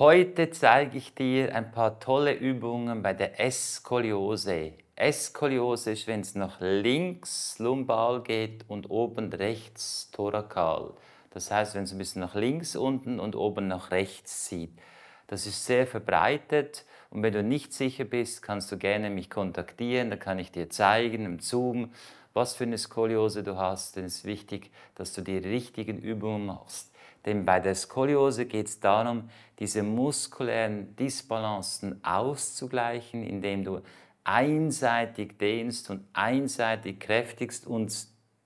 Heute zeige ich dir ein paar tolle Übungen bei der Eskoliose. Eskoliose ist, wenn es nach links lumbal geht und oben rechts thorakal. Das heißt, wenn es ein bisschen nach links unten und oben nach rechts zieht. Das ist sehr verbreitet und wenn du nicht sicher bist, kannst du gerne mich kontaktieren, da kann ich dir zeigen im Zoom was für eine Skoliose du hast, denn es ist wichtig, dass du die richtigen Übungen machst. Denn bei der Skoliose geht es darum, diese muskulären Disbalancen auszugleichen, indem du einseitig dehnst und einseitig kräftigst und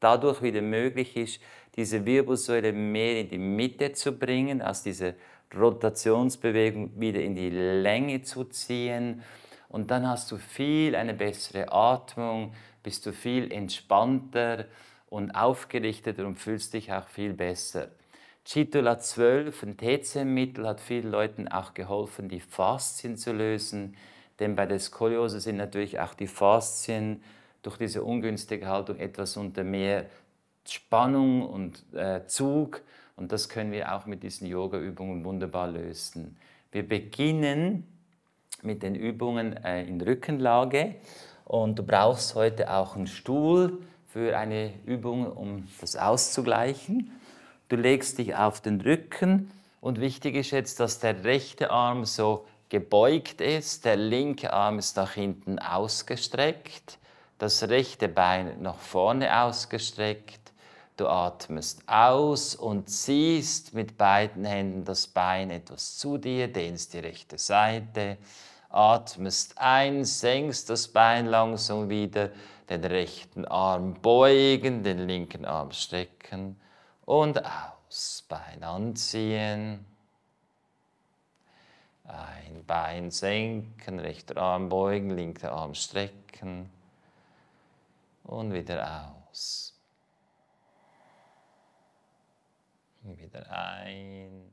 dadurch wieder möglich ist, diese Wirbelsäule mehr in die Mitte zu bringen, aus dieser Rotationsbewegung wieder in die Länge zu ziehen. Und dann hast du viel eine bessere Atmung, bist du viel entspannter und aufgerichteter und fühlst dich auch viel besser. Chitula 12, ein TCM-Mittel, hat vielen Leuten auch geholfen, die Faszien zu lösen, denn bei der Skoliose sind natürlich auch die Faszien durch diese ungünstige Haltung etwas unter mehr Spannung und äh, Zug und das können wir auch mit diesen Yoga-Übungen wunderbar lösen. Wir beginnen mit den Übungen äh, in Rückenlage und du brauchst heute auch einen Stuhl für eine Übung, um das auszugleichen. Du legst dich auf den Rücken und wichtig ist jetzt, dass der rechte Arm so gebeugt ist, der linke Arm ist nach hinten ausgestreckt, das rechte Bein nach vorne ausgestreckt. Du atmest aus und ziehst mit beiden Händen das Bein etwas zu dir, dehnst die rechte Seite, Atmest ein, senkst das Bein langsam wieder, den rechten Arm beugen, den linken Arm strecken und aus. Bein anziehen. Ein Bein senken, rechter Arm beugen, linker Arm strecken und wieder aus. Wieder ein.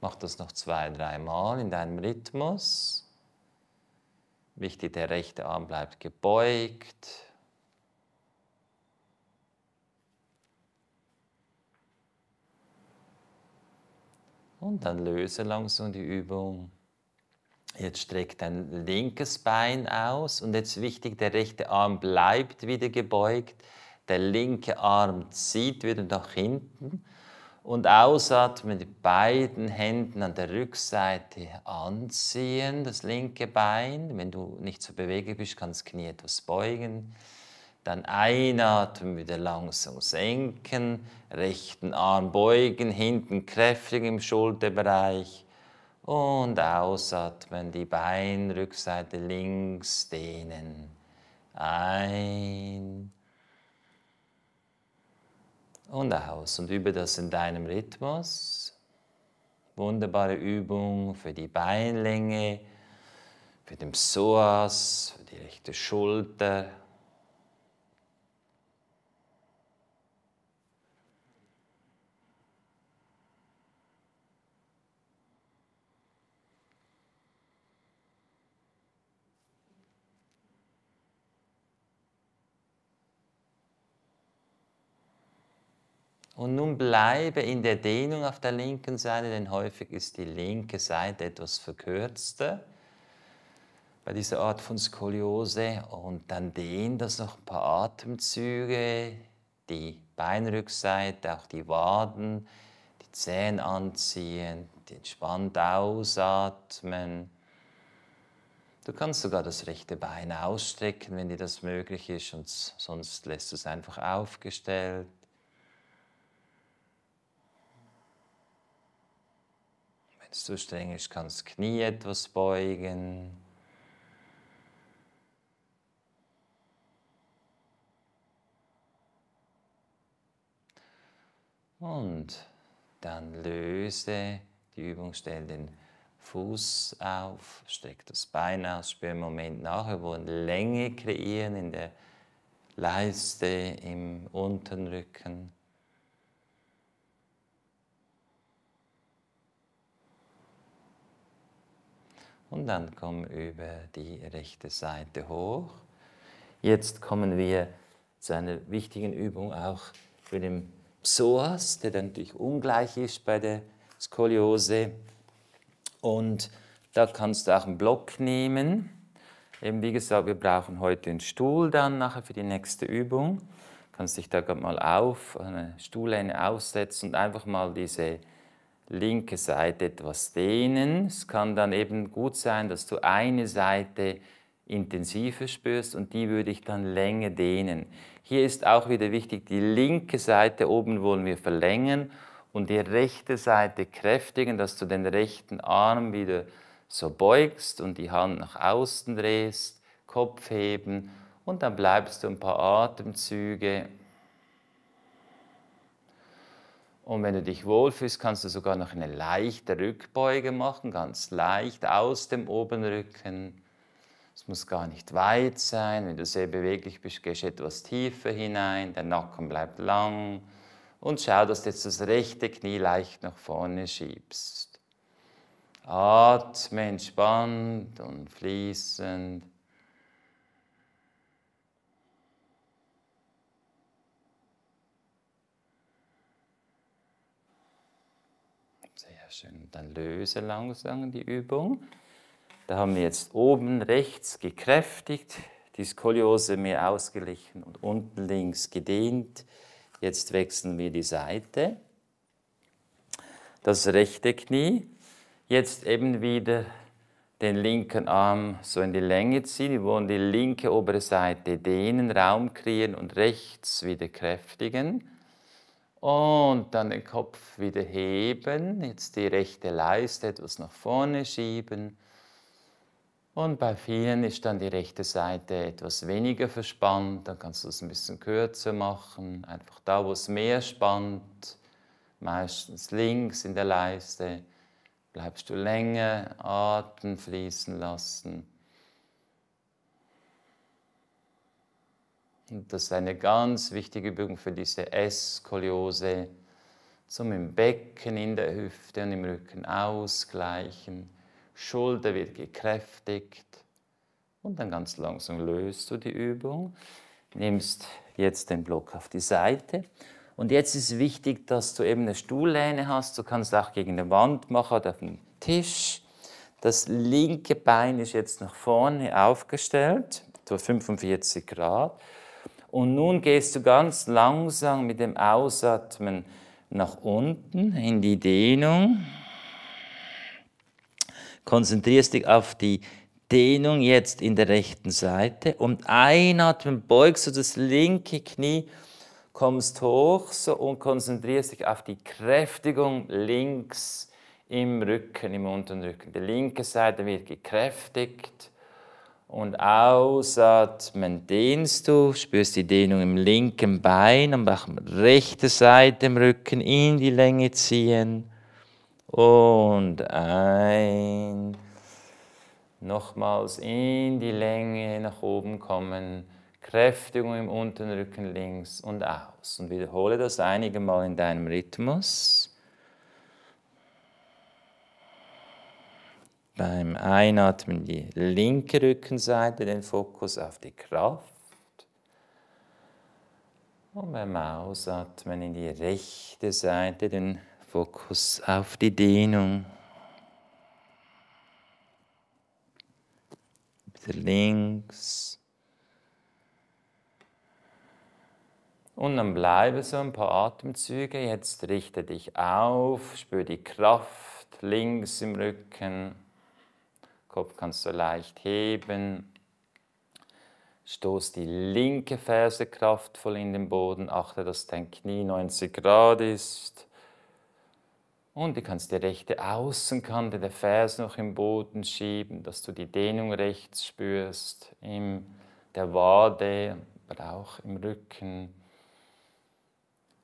Mach das noch zwei, dreimal in deinem Rhythmus. Wichtig, der rechte Arm bleibt gebeugt. Und dann löse langsam die Übung. Jetzt streck dein linkes Bein aus und jetzt wichtig, der rechte Arm bleibt wieder gebeugt, der linke Arm zieht wieder nach hinten und ausatmen, die beiden Händen an der Rückseite anziehen, das linke Bein. Wenn du nicht so beweglich bist, kannst du das Knie etwas beugen. Dann einatmen, wieder langsam senken, rechten Arm beugen, hinten kräftig im Schulterbereich. Und ausatmen, die Beinrückseite links dehnen. Ein, und aus und übe das in deinem Rhythmus. Wunderbare Übung für die Beinlänge, für den Psoas, für die rechte Schulter. Und nun bleibe in der Dehnung auf der linken Seite, denn häufig ist die linke Seite etwas verkürzter bei dieser Art von Skoliose. Und dann dehne das noch ein paar Atemzüge, die Beinrückseite, auch die Waden, die Zähne anziehen, entspannt ausatmen. Du kannst sogar das rechte Bein ausstrecken, wenn dir das möglich ist, und sonst lässt du es einfach aufgestellt. Wenn es zu streng ist, kann das Knie etwas beugen. Und dann löse die Übung, stell den Fuß auf, streck das Bein aus, spür einen Moment nach, wir wollen Länge kreieren in der Leiste, im unteren Rücken. Und dann komm über die rechte Seite hoch. Jetzt kommen wir zu einer wichtigen Übung auch für den Psoas, der dann natürlich ungleich ist bei der Skoliose. Und da kannst du auch einen Block nehmen. Eben wie gesagt, wir brauchen heute einen Stuhl dann nachher für die nächste Übung. Du kannst dich da gerade mal auf eine Stuhllehne aussetzen und einfach mal diese linke Seite etwas dehnen. Es kann dann eben gut sein, dass du eine Seite intensiver spürst und die würde ich dann länger dehnen. Hier ist auch wieder wichtig, die linke Seite oben wollen wir verlängern und die rechte Seite kräftigen, dass du den rechten Arm wieder so beugst und die Hand nach außen drehst, Kopf heben und dann bleibst du ein paar Atemzüge Und wenn du dich wohlfühlst, kannst du sogar noch eine leichte Rückbeuge machen, ganz leicht aus dem Oberrücken. Es muss gar nicht weit sein. Wenn du sehr beweglich bist, gehst du etwas tiefer hinein. Der Nacken bleibt lang. Und schau, dass du jetzt das rechte Knie leicht nach vorne schiebst. Atme entspannt und fließend. schön. Dann löse langsam die Übung. Da haben wir jetzt oben rechts gekräftigt, die Skoliose mehr ausgeglichen und unten links gedehnt. Jetzt wechseln wir die Seite. Das rechte Knie. Jetzt eben wieder den linken Arm so in die Länge ziehen. Wir wollen die linke obere Seite dehnen, Raum kreieren und rechts wieder kräftigen. Und dann den Kopf wieder heben, jetzt die rechte Leiste etwas nach vorne schieben. Und bei vielen ist dann die rechte Seite etwas weniger verspannt, dann kannst du es ein bisschen kürzer machen, einfach da, wo es mehr spannt, meistens links in der Leiste, bleibst du länger, Atem fließen lassen. Und das ist eine ganz wichtige Übung für diese Esskoliose. Zum im Becken, in der Hüfte und im Rücken ausgleichen. Schulter wird gekräftigt. Und dann ganz langsam löst du die Übung. Nimmst jetzt den Block auf die Seite. Und jetzt ist wichtig, dass du eben eine Stuhllehne hast. Du kannst auch gegen eine Wand machen oder auf den Tisch. Das linke Bein ist jetzt nach vorne aufgestellt, so 45 Grad. Und nun gehst du ganz langsam mit dem Ausatmen nach unten in die Dehnung. Konzentrierst dich auf die Dehnung jetzt in der rechten Seite und einatmen, beugst du das linke Knie, kommst hoch so, und konzentrierst dich auf die Kräftigung links im Rücken, im unteren Rücken. Die linke Seite wird gekräftigt und ausatmen dehnst du, spürst die Dehnung im linken Bein, und am rechter Seite im Rücken in die Länge ziehen. Und ein. Nochmals in die Länge nach oben kommen. Kräftigung im unteren Rücken links und aus. Und wiederhole das einige Mal in deinem Rhythmus. Beim Einatmen die linke Rückenseite, den Fokus auf die Kraft. Und beim Ausatmen in die rechte Seite, den Fokus auf die Dehnung. Wieder links. Und dann bleibe so ein paar Atemzüge. Jetzt richte dich auf, spür die Kraft links im Rücken. Kopf kannst du leicht heben. Stoß die linke Ferse kraftvoll in den Boden. Achte, dass dein Knie 90 Grad ist. Und du kannst die rechte Außenkante der Ferse noch im Boden schieben, dass du die Dehnung rechts spürst, in der Wade, aber auch im Rücken.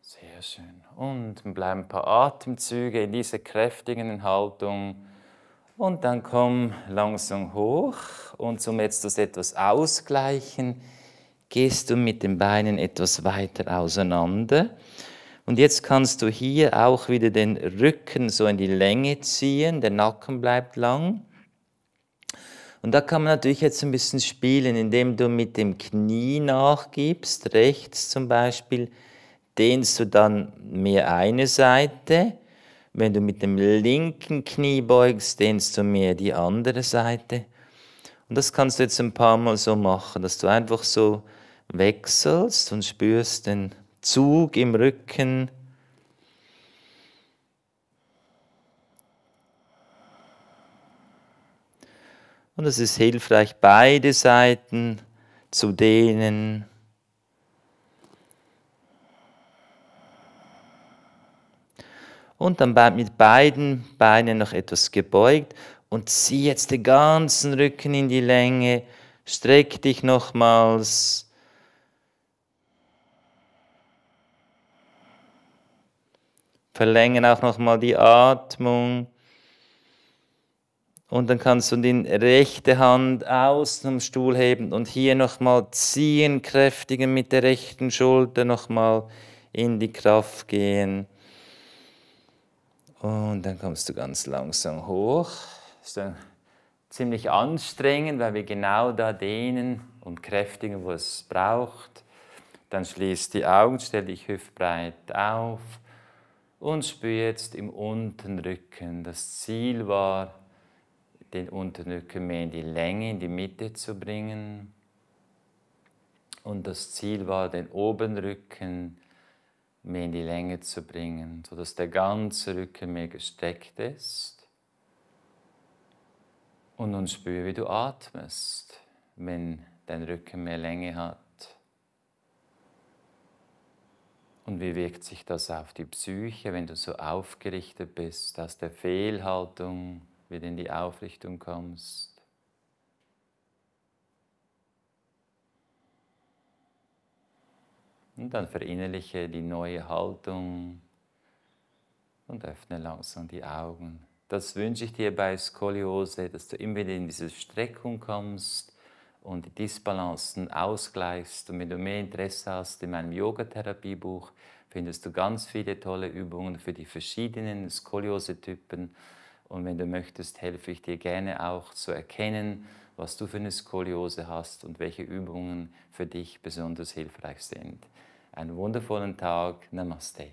Sehr schön. Und bleiben ein paar Atemzüge in dieser kräftigen Haltung. Und dann komm langsam hoch und um jetzt das etwas ausgleichen, gehst du mit den Beinen etwas weiter auseinander. Und jetzt kannst du hier auch wieder den Rücken so in die Länge ziehen, der Nacken bleibt lang. Und da kann man natürlich jetzt ein bisschen spielen, indem du mit dem Knie nachgibst, rechts zum Beispiel, dehnst du dann mehr eine Seite wenn du mit dem linken Knie beugst, dehnst du mehr die andere Seite. Und das kannst du jetzt ein paar Mal so machen, dass du einfach so wechselst und spürst den Zug im Rücken. Und es ist hilfreich, beide Seiten zu dehnen. und dann mit beiden Beinen noch etwas gebeugt und zieh jetzt den ganzen Rücken in die Länge, streck dich nochmals. Verlängern auch nochmal die Atmung. Und dann kannst du die rechte Hand aus dem Stuhl heben und hier nochmal ziehen, kräftiger mit der rechten Schulter nochmal in die Kraft gehen. Und dann kommst du ganz langsam hoch. Das ist dann ziemlich anstrengend, weil wir genau da dehnen und kräftigen, wo es braucht. Dann schließ die Augen, stell dich hüftbreit auf und spür jetzt im unteren Rücken. Das Ziel war, den unteren Rücken mehr in die Länge, in die Mitte zu bringen. Und das Ziel war, den oberen Rücken mehr in die Länge zu bringen, sodass der ganze Rücken mehr gestreckt ist. Und nun spüre, wie du atmest, wenn dein Rücken mehr Länge hat. Und wie wirkt sich das auf die Psyche, wenn du so aufgerichtet bist, aus der Fehlhaltung wieder in die Aufrichtung kommst? Und dann verinnerliche die neue Haltung und öffne langsam die Augen. Das wünsche ich dir bei Skoliose, dass du immer wieder in diese Streckung kommst und die Disbalancen ausgleichst. Und wenn du mehr Interesse hast, in meinem yoga Yogatherapiebuch findest du ganz viele tolle Übungen für die verschiedenen Skoliose-Typen. Und wenn du möchtest, helfe ich dir gerne auch zu erkennen, was du für eine Skoliose hast und welche Übungen für dich besonders hilfreich sind. Einen wundervollen Tag. Namaste.